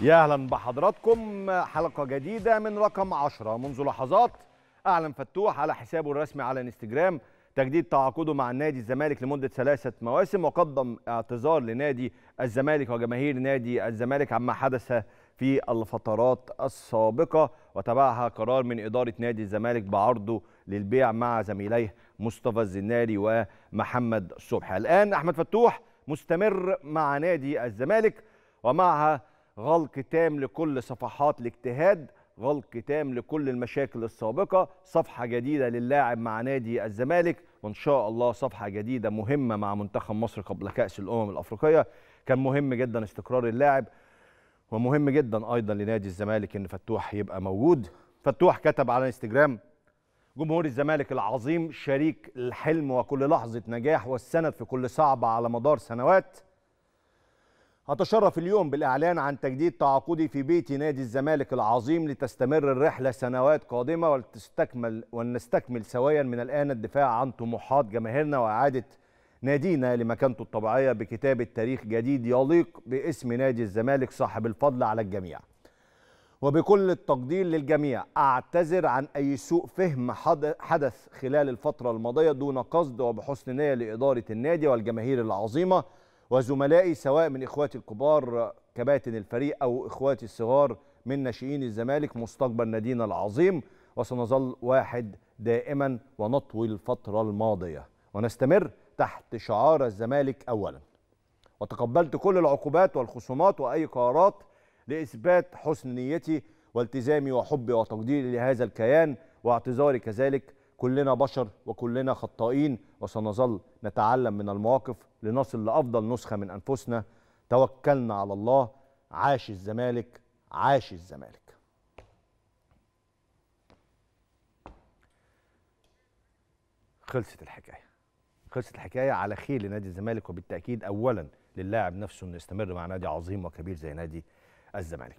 يا اهلا بحضراتكم حلقه جديده من رقم 10 منذ لحظات اعلن فتوح على حسابه الرسمي على انستجرام تجديد تعاقده مع نادي الزمالك لمده ثلاثه مواسم وقدم اعتذار لنادي الزمالك وجماهير نادي الزمالك عما حدث في الفترات السابقه وتبعها قرار من اداره نادي الزمالك بعرضه للبيع مع زميليه مصطفى الزناري ومحمد صبحي الان احمد فتوح مستمر مع نادي الزمالك ومعها غلق تام لكل صفحات الاجتهاد غلق تام لكل المشاكل السابقة صفحة جديدة للاعب مع نادي الزمالك وإن شاء الله صفحة جديدة مهمة مع منتخب مصر قبل كأس الأمم الأفريقية كان مهم جدا استقرار اللاعب ومهم جدا أيضا لنادي الزمالك إن فتوح يبقى موجود فتوح كتب على انستجرام جمهور الزمالك العظيم شريك الحلم وكل لحظة نجاح والسند في كل صعبة على مدار سنوات أتشرف اليوم بالإعلان عن تجديد تعاقدي في بيت نادي الزمالك العظيم لتستمر الرحلة سنوات قادمة ولتستكمل ولنستكمل سويا من الآن الدفاع عن طموحات جماهيرنا وإعادة نادينا لمكانته الطبيعية بكتابة تاريخ جديد يليق باسم نادي الزمالك صاحب الفضل على الجميع وبكل التقدير للجميع أعتذر عن أي سوء فهم حدث خلال الفترة الماضية دون قصد وبحسن نية لإدارة النادي والجماهير العظيمة وزملائي سواء من إخواتي الكبار كباتن الفريق أو إخواتي الصغار من ناشئين الزمالك مستقبل نادينا العظيم وسنظل واحد دائما ونطوي الفترة الماضية ونستمر تحت شعار الزمالك أولا وتقبلت كل العقوبات والخصومات وأي قرارات لإثبات حسن نيتي والتزامي وحبي وتقديري لهذا الكيان واعتذاري كذلك كلنا بشر وكلنا خطائين وسنظل نتعلم من المواقف لنصل لأفضل نسخة من أنفسنا توكلنا على الله عاش الزمالك عاش الزمالك خلصت الحكايه خلصت الحكايه على خير لنادي الزمالك وبالتاكيد اولا للاعب نفسه انه يستمر مع نادي عظيم وكبير زي نادي الزمالك